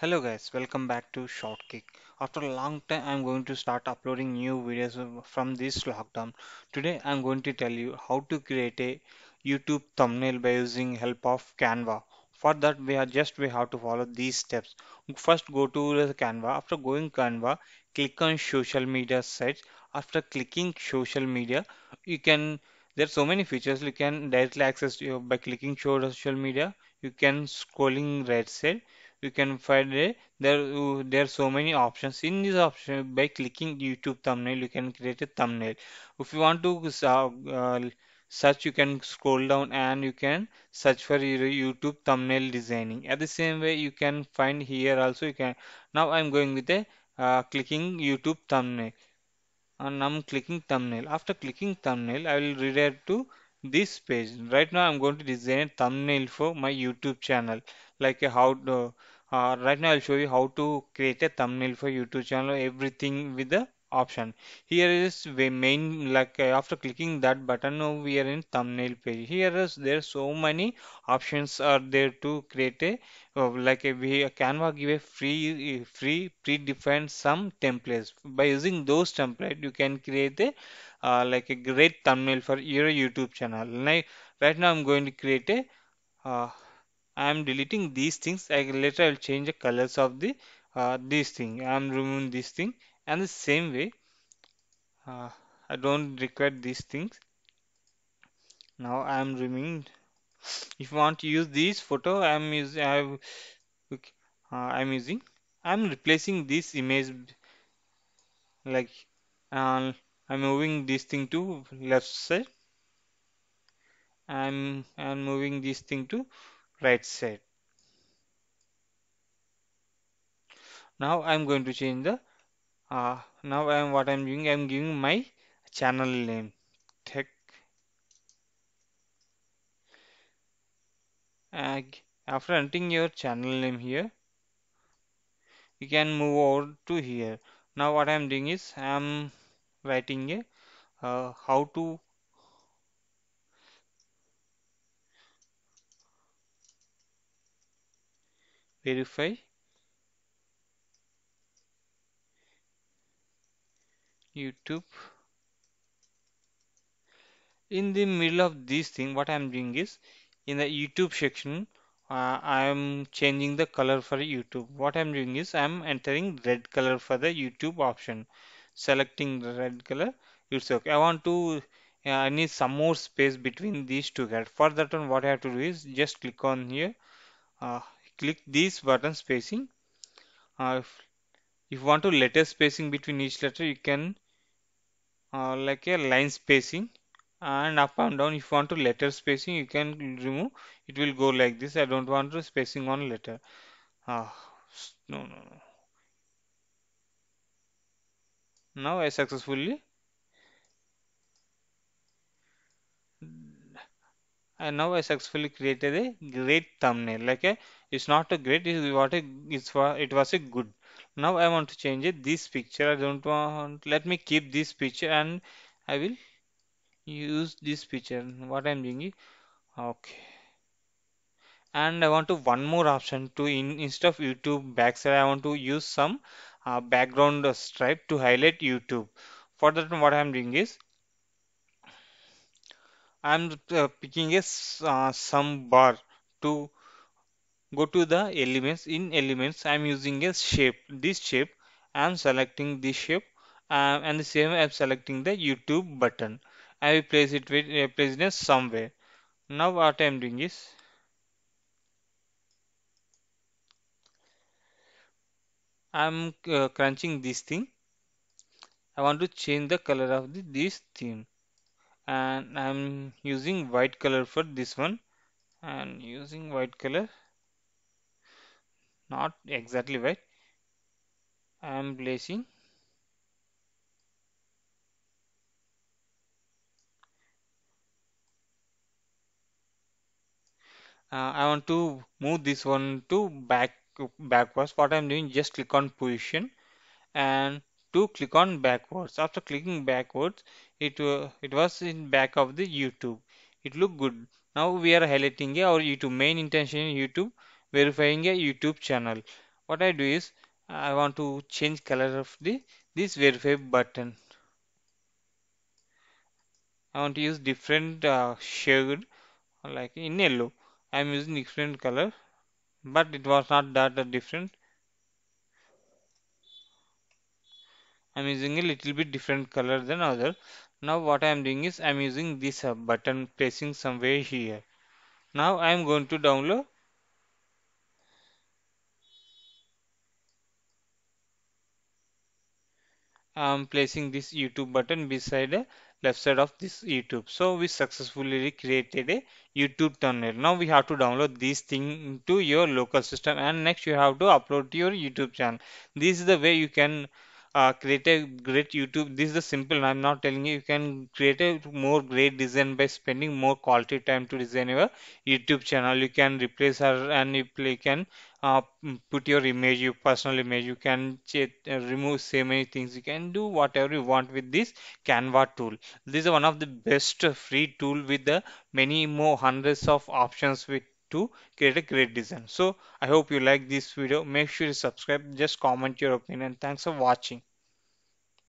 Hello guys, welcome back to Shortkick. After a long time I'm going to start uploading new videos from this lockdown. Today I'm going to tell you how to create a YouTube thumbnail by using help of Canva. For that we are just we have to follow these steps. First go to the Canva. After going Canva, click on social media sites. After clicking social media, you can there are so many features you can directly access by clicking show social media. You can scrolling right side you can find it there uh, there are so many options in this option by clicking youtube thumbnail you can create a thumbnail if you want to uh, uh, search you can scroll down and you can search for your youtube thumbnail designing at the same way you can find here also you can now i'm going with a uh, clicking youtube thumbnail and i'm clicking thumbnail after clicking thumbnail i will redirect to this page right now i'm going to design a thumbnail for my youtube channel like a how to uh, uh, right now I'll show you how to create a thumbnail for YouTube channel everything with the option here is the main like uh, after clicking that button now we are in thumbnail page here is there so many options are there to create a uh, like a, a canva give a free free predefined some templates by using those template you can create a uh, like a great thumbnail for your youtube channel Now right now i'm going to create a uh, I am deleting these things I later I'll change the colors of the uh, this thing I am removing this thing and the same way uh, I don't require these things now I am removing if you want to use these photo I am uh, using I uh, I am using I am replacing this image like uh, I'm moving this thing to left side I'm I'm moving this thing to right side. Now I'm going to change the uh, now I'm what I'm doing I'm giving my channel name tech uh, after entering your channel name here you can move over to here now what I'm doing is I'm writing a uh, how to verify YouTube in the middle of this thing what I'm doing is in the YouTube section uh, I'm changing the color for YouTube what I'm doing is I'm entering red color for the YouTube option selecting the red color it's okay I want to uh, I need some more space between these two get for that one what I have to do is just click on here uh, click these button spacing uh, if, if you want to letter spacing between each letter you can uh, like a line spacing and up and down if you want to letter spacing you can remove it will go like this I don't want to spacing on letter uh, no no no now I successfully and now I successfully created a great thumbnail like a it's not a great it's what a, it's it was a good now I want to change it this picture I don't want let me keep this picture and I will use this picture what I'm doing is okay and I want to one more option to in, instead of YouTube background, I want to use some uh, background stripe to highlight YouTube for that what I'm doing is I'm uh, picking a uh, sum bar to go to the elements in elements I'm using a shape this shape I'm selecting this shape uh, and the same I'm selecting the YouTube button I will place it with uh, place it somewhere now what I'm doing is I'm uh, crunching this thing I want to change the color of the, this thing and I'm using white color for this one and using white color not exactly white I am placing Uh, I want to move this one to back backwards what I'm doing just click on position and to click on backwards. After clicking backwards, it, uh, it was in back of the YouTube. It looked good. Now we are highlighting our YouTube main intention in YouTube, verifying a YouTube channel. What I do is I want to change color of the this verify button. I want to use different uh, shade like in yellow. I am using different color, but it was not that different I'm using a little bit different color than other. Now what I am doing is I am using this uh, button placing somewhere here. Now I am going to download I am placing this YouTube button beside the left side of this YouTube. So we successfully created a YouTube thumbnail. Now we have to download this thing to your local system and next you have to upload to your YouTube channel. This is the way you can uh, create a great YouTube. This is the simple. I'm not telling you. You can create a more great design by spending more quality time to design your YouTube channel. You can replace her and you play, can uh, put your image, your personal image. You can chat, uh, remove so many things. You can do whatever you want with this Canva tool. This is one of the best free tool with the many more hundreds of options with to create a great design so i hope you like this video make sure you subscribe just comment your opinion thanks for watching